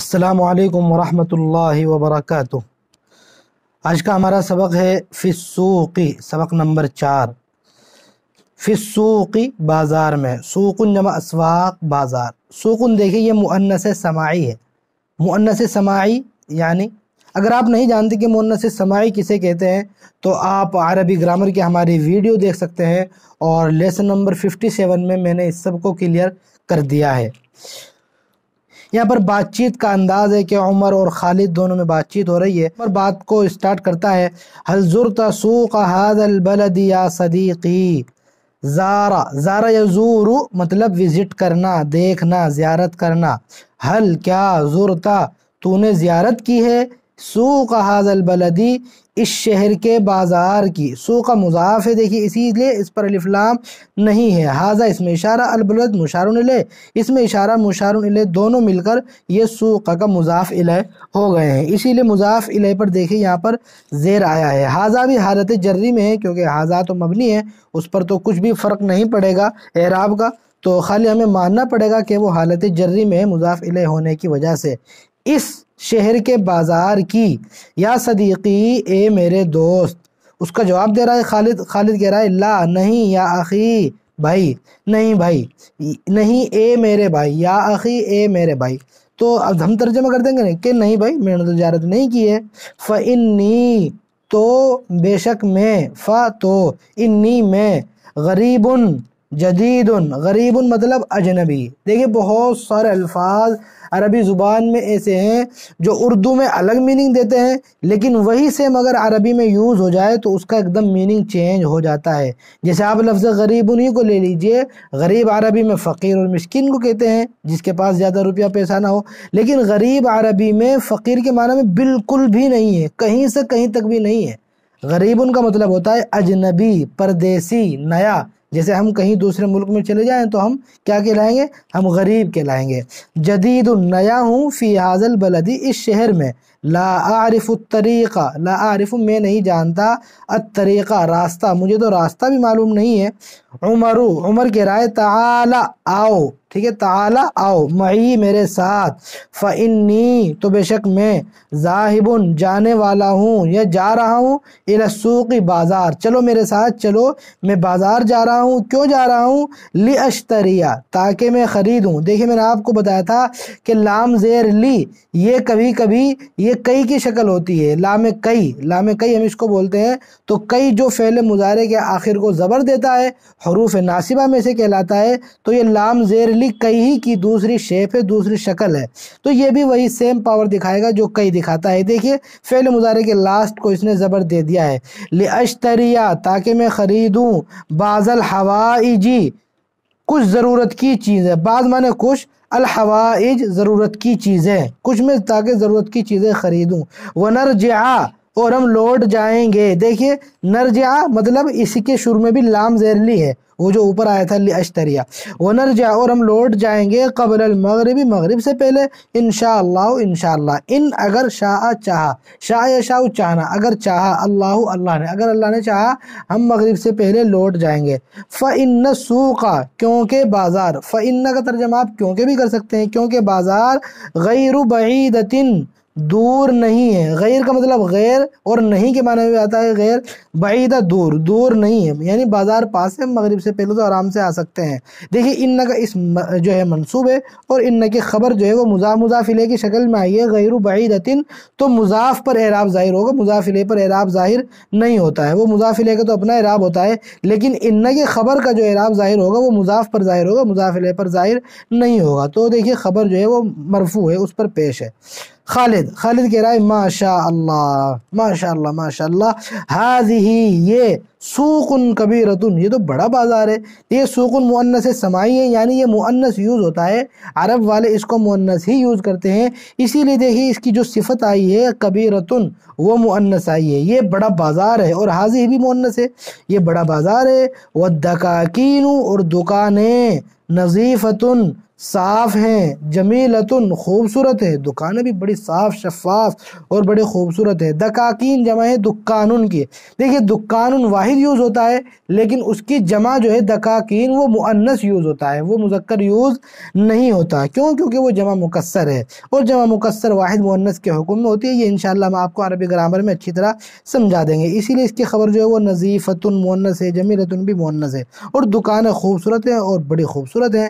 السلام علیکم ورحمۃ اللہ وبرکاتہ آج کا ہمارا سبق ہے فسوقی سبق نمبر چار فسوقی بازار میں سوقن جمع اسواق بازار سوقن دیکھیں یہ مؤنس سماعی ہے مؤنس سماعی یعنی اگر آپ نہیں جانتے کہ مؤنس سماعی کسے کہتے ہیں تو آپ عربی گرامر کی ہماری ویڈیو دیکھ سکتے ہیں اور لیسن نمبر ففٹی سیون میں میں نے اس سب کو کلیئر کر دیا ہے یہاں پر بات چیت کا انداز ہے کہ عمر اور خالد دونوں میں بات چیت ہو رہی ہے بات کو اسٹارٹ کرتا ہے سوق حاد البلد یا صدیقی زارا زارا یا زور مطلب وزٹ کرنا دیکھنا زیارت کرنا حل کیا زرتا تو نے زیارت کی ہے سوق حاض البلدی اس شہر کے بازار کی سوق مضاف ہے دیکھیے اسی لیے اس پر الفلام نہیں ہے حاضہ اس میں اشارہ البلد علیہ اس میں اشارہ مشارن علیہ دونوں مل کر یہ سوق کا مضاف علیہ ہو گئے ہیں اسی لیے مضاف الہ پر دیکھیں یہاں پر زیر آیا ہے حاضہ بھی حالت جرری میں ہے کیونکہ حاضہ تو مبنی ہے اس پر تو کچھ بھی فرق نہیں پڑے گا اعراب کا تو خالی ہمیں ماننا پڑے گا کہ وہ حالت جرری میں ہے مضاف علیہ ہونے کی وجہ سے اس شہر کے بازار کی یا صدیقی اے میرے دوست اس کا جواب دے رہا ہے خالد خالد کہہ رہا ہے لا نہیں یا اخی بھائی نہیں بھائی نہیں اے میرے بھائی یا آخی اے میرے بھائی تو اب ہم ترجمہ کر دیں گے کہ نہیں بھائی میں نے تجارت نہیں کی ہے ف تو بے شک میں ف تو انی میں غریب جدید غریب مطلب اجنبی دیکھیے بہت سارے الفاظ عربی زبان میں ایسے ہیں جو اردو میں الگ میننگ دیتے ہیں لیکن وہی سیم اگر عربی میں یوز ہو جائے تو اس کا ایک دم میننگ چینج ہو جاتا ہے جیسے آپ لفظ غریب انہی کو لے لیجئے غریب عربی میں فقیر اور مشکین کو کہتے ہیں جس کے پاس زیادہ روپیہ پیسہ نہ ہو لیکن غریب عربی میں فقیر کے معنی میں بالکل بھی نہیں ہے کہیں سے کہیں تک بھی نہیں ہے غریب ان کا مطلب ہوتا ہے اجنبی پردیسی نیا جیسے ہم کہیں دوسرے ملک میں چلے جائیں تو ہم کیا کہلائیں گے ہم غریب کہلائیں گے جدید نیا ہوں فی حاضل بلدی اس شہر میں لا الطریقہ لا اعرف میں نہیں جانتا الطریقہ راستہ مجھے تو راستہ بھی معلوم نہیں ہے عمر عمر کے رائے تعالی آؤ ٹھیک ہے تعالی آؤ معی میرے ساتھ فنی تو بے شک میں ذاہب جانے والا ہوں یا جا رہا ہوں اے بازار چلو میرے ساتھ چلو میں بازار جا رہا ہوں کیوں جا رہا ہوں لی اشتریہ تاکہ میں خریدوں دیکھیں میں نے آپ کو بتایا تھا کہ لام زیر لی یہ کبھی کبھی یہ یہ کئی کی شکل ہوتی ہے لام کئی لام کئی ہم اس کو بولتے ہیں تو کئی جو فعل مزارے کے آخر کو زبر دیتا ہے حروف ناصبہ میں سے کہلاتا ہے تو یہ لام زیر لی کئی ہی کی دوسری شیف ہے دوسری شکل ہے تو یہ بھی وہی سیم پاور دکھائے گا جو کئی دکھاتا ہے دیکھئے فعل مزارے کے لاسٹ کو اس نے زبر دے دیا ہے لِأَشْتَرِيَا تَاكِمِ خَرِيدُوا بَعْزَ الْحَوَائِجِ کچھ ضرورت کی چیزیں بعض معنی کچھ الحوائج ضرورت کی چیزیں کچھ میں تاکہ ضرورت کی چیزیں خریدوں ونرجعہ اور ہم لوٹ جائیں گے دیکھیے نرجع مطلب اسی کے شروع میں بھی لام زیرلی ہے وہ جو اوپر آیا تھا اشتریہ وہ نرجع اور ہم لوٹ جائیں گے قبل المغربی مغرب سے پہلے انشاءاللہ انشاءاللہ ان اگر شاہ چاہا شاہ یا شاہ چاہنا اگر چاہا اللہ اللہ نے اگر اللہ نے چاہا ہم مغرب سے پہلے لوٹ جائیں گے فَإِنَّ سُوْقَ کیونکہ بازار فَإِنَّ کا ترجمہ آپ کیونکہ بھی کر سکتے ہیں کیونکہ بازار غیر دور نہیں ہے غیر کا مطلب غیر اور نہیں کے معنی میں آتا ہے غیر بعیدہ دور دور نہیں ہے یعنی بازار پاس ہے مغرب سے پہلے تو آرام سے آ سکتے ہیں دیکھیے ان کا اس جو ہے منصوب ہے اور ان کی خبر جو ہے وہ مضاف مضافلے کی شکل میں آئی ہے غیر و تن تو مضاف پر اعراب ظاہر ہوگا مضافلے پر اعراب ظاہر نہیں ہوتا ہے وہ مضافلے کا تو اپنا اعراب ہوتا ہے لیکن ان کی خبر کا جو اعراب ظاہر ہوگا وہ مضاف پر ظاہر ہوگا مضافلے پر ظاہر نہیں ہوگا تو دیکھیے خبر جو ہے وہ مرفو ہے اس پر پیش ہے خالد خالد کہہ رہا ہے ماشاء اللہ ماشاء اللہ ماشاء اللہ ہی یہ سکن کبیرتن یہ تو بڑا بازار ہے یہ مؤنث سمائی ہے یعنی یہ مؤنث یوز ہوتا ہے عرب والے اس کو مؤنث ہی یوز کرتے ہیں اسی لیے دیکھیے اس کی جو صفت آئی ہے كبيرتن وہ مؤنث آئی ہے یہ بڑا بازار ہے اور حاضی بھی مؤنث ہے یہ بڑا بازار ہے وہ اور دکانیں نظیفتن صاف ہیں جمیلتن خوبصورت ہے دکانیں بھی بڑی صاف شفاف اور بڑے خوبصورت ہے دکاکین جمع ہے دکانن کی دیکھیے دکانن واحد یوز ہوتا ہے لیکن اس کی جمع جو ہے دکاکین وہ مؤنس یوز ہوتا ہے وہ مذکر یوز نہیں ہوتا کیوں کیونکہ وہ جمع مکسر ہے اور جمع مکسر واحد مؤنس کے حکم میں ہوتی ہے یہ انشاءاللہ ہم آپ کو عربی گرامر میں اچھی طرح سمجھا دیں گے اسی لیے اس کی خبر جو ہے وہ نظیفتن مؤنس ہے جمیلتن بھی مؤنس ہے اور دکانیں خوبصورت ہیں اور بڑی خوبصورت ہیں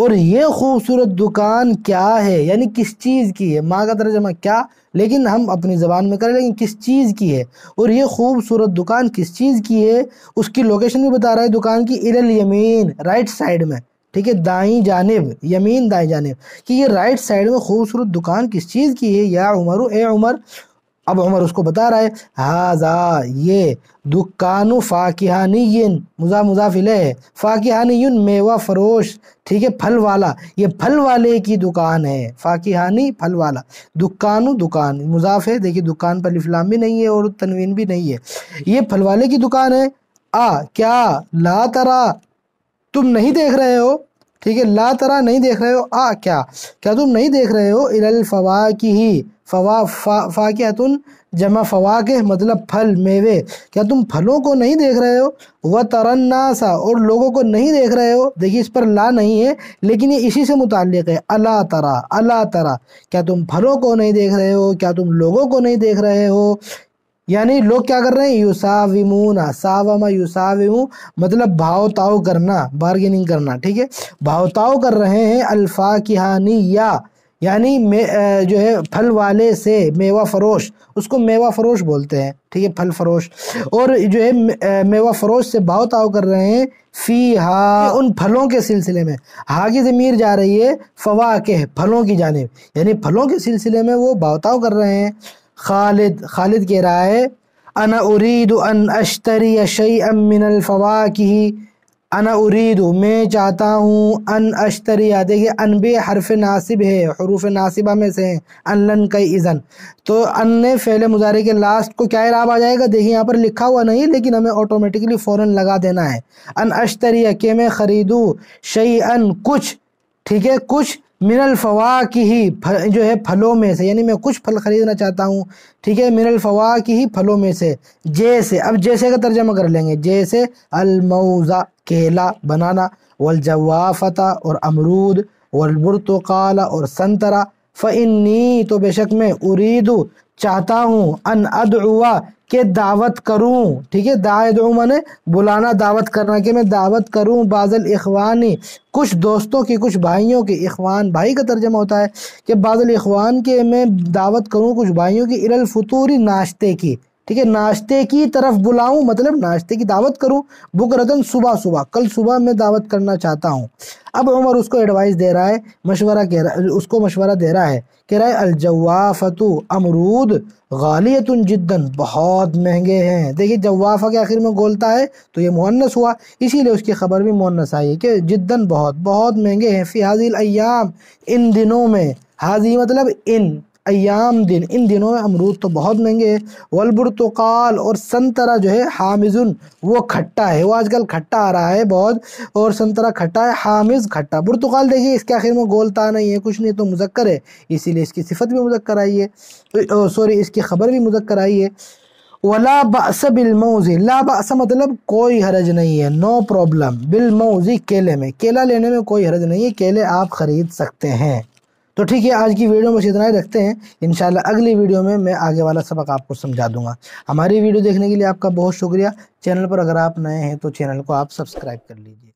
اور یہ خوبصورت دکان کیا ہے یعنی کس چیز کی ہے ماں کا ترجمہ کیا لیکن ہم اپنی زبان میں کریں لیکن کس چیز کی ہے اور یہ خوبصورت دکان کس چیز کی ہے اس کی لوکیشن بھی بتا رہا ہے دکان کی ار یمین رائٹ سائیڈ میں ٹھیک ہے دائیں جانب یمین دائیں جانب کہ یہ رائٹ سائیڈ میں خوبصورت دکان کس چیز کی ہے یا عمر اے عمر اب عمر اس کو بتا رہا ہے ہاضا یہ دکانو فاقی مزا مضاف ہے فاقی میوہ فروش ٹھیک ہے پھل والا یہ پھل والے کی دکان ہے فاقی پھل والا دکانو دکان مضاف ہے دیکھیں دکان پر لفلام بھی نہیں ہے اور تنوین بھی نہیں ہے یہ پھل والے کی دکان ہے آ کیا لا ترا تم نہیں دیکھ رہے ہو ٹھیک ہے لا ترا نہیں دیکھ رہے ہو آ کیا کیا تم نہیں دیکھ رہے ہو ارل کی ہی فوا فا فا جمع فوا کے مطلب پھل میوے کیا تم پھلوں کو نہیں دیکھ رہے ہو وہ ترنسا اور لوگوں کو نہیں دیکھ رہے ہو دیکھیے اس پر لا نہیں ہے لیکن یہ اسی سے متعلق ہے اللہ ترا اللہ ترا کیا تم پھلوں کو نہیں دیکھ رہے ہو کیا تم لوگوں کو نہیں دیکھ رہے ہو یعنی لوگ کیا کر رہے ہیں یوسا ساوما سا مطلب بھاؤ تاؤ کرنا بارگیننگ کرنا ٹھیک ہے بھاؤ تاؤ کر رہے ہیں الفا کی یا یعنی جو ہے پھل والے سے میوہ فروش اس کو میوہ فروش بولتے ہیں ٹھیک ہے پھل فروش اور جو ہے میوہ فروش سے آؤ کر رہے ہیں فی ہا ان پھلوں کے سلسلے میں کی ضمیر جا رہی ہے فوا کے پھلوں کی جانب یعنی پھلوں کے سلسلے میں وہ بہ آؤ کر رہے ہیں خالد خالد کے رائے انا ارید ان اشتری شیئم من الفواکی انا ارید ہوں میں چاہتا ہوں ان انشتریہ دیکھیے بھی حرف ناصب ہے حروف ناصبہ میں سے ہیں ان لن کئی ازن تو ان نے فعل مظاہرے کے لاسٹ کو کیا اعراب آ جائے گا دیکھیں یہاں پر لکھا ہوا نہیں لیکن ہمیں آٹومیٹکلی فوراً لگا دینا ہے ان اشتری کہ میں خریدوں شعی ان کچھ ٹھیک ہے کچھ من الفوا کی ہی جو ہے پھلوں میں سے یعنی میں کچھ پھل خریدنا چاہتا ہوں ٹھیک ہے من الفوا کی ہی پھلوں میں سے جیسے اب جیسے کا ترجمہ کر لیں گے جیسے الموزہ کیلا بنانا والجوافتا اور امرود والبرتقال اور سنترا فنی تو بے شک میں اریدو چاہتا ہوں ان ادعوا کہ دعوت کروں ٹھیک ہے دائیں دوں نے بلانا دعوت کرنا کہ میں دعوت کروں بعض الاخوانی کچھ دوستوں کی کچھ بھائیوں کی اخوان بھائی کا ترجمہ ہوتا ہے کہ بعض الاخوان کے میں دعوت کروں کچھ بھائیوں کی ار الفطوری ناشتے کی ٹھیک ہے ناشتے کی طرف بلاؤں مطلب ناشتے کی دعوت کروں بکردن صبح صبح کل صبح میں دعوت کرنا چاہتا ہوں اب عمر اس کو ایڈوائز دے رہا ہے مشورہ کہہ رہا ہے اس کو مشورہ دے رہا ہے کہہ رہا ہے الجوافتو امرود غالیت جدن بہت مہنگے ہیں دیکھیے جوافہ کے آخر میں گولتا ہے تو یہ مونس ہوا اسی لیے اس کی خبر بھی مونس آئی ہے کہ جدن بہت بہت مہنگے ہیں فی حاضی الیام ان دنوں میں حاضی مطلب ان ایام دن ان دنوں میں امرود تو بہت مہنگے ہیں والبرتقال اور سنترا جو ہے حامزن وہ کھٹا ہے وہ آج کل کھٹا آ رہا ہے بہت اور سنترا کھٹا ہے حامز کھٹا برتقال دیکھیے اس کے آخر میں گولتا نہیں ہے کچھ نہیں تو مذکر ہے اسی لیے اس کی صفت بھی مذکر آئی ہے سوری اس کی خبر بھی مذکر آئی ہے بأس بل لا بأس مطلب کوئی حرج نہیں ہے نو پرابلم بال کیلے میں کیلا لینے میں کوئی حرج نہیں ہے کیلے آپ خرید سکتے ہیں تو ٹھیک ہے آج کی ویڈیو میں اتنا رکھتے ہیں انشاءاللہ اگلی ویڈیو میں میں آگے والا سبق آپ کو سمجھا دوں گا ہماری ویڈیو دیکھنے کے لیے آپ کا بہت شکریہ چینل پر اگر آپ نئے ہیں تو چینل کو آپ سبسکرائب کر لیجیے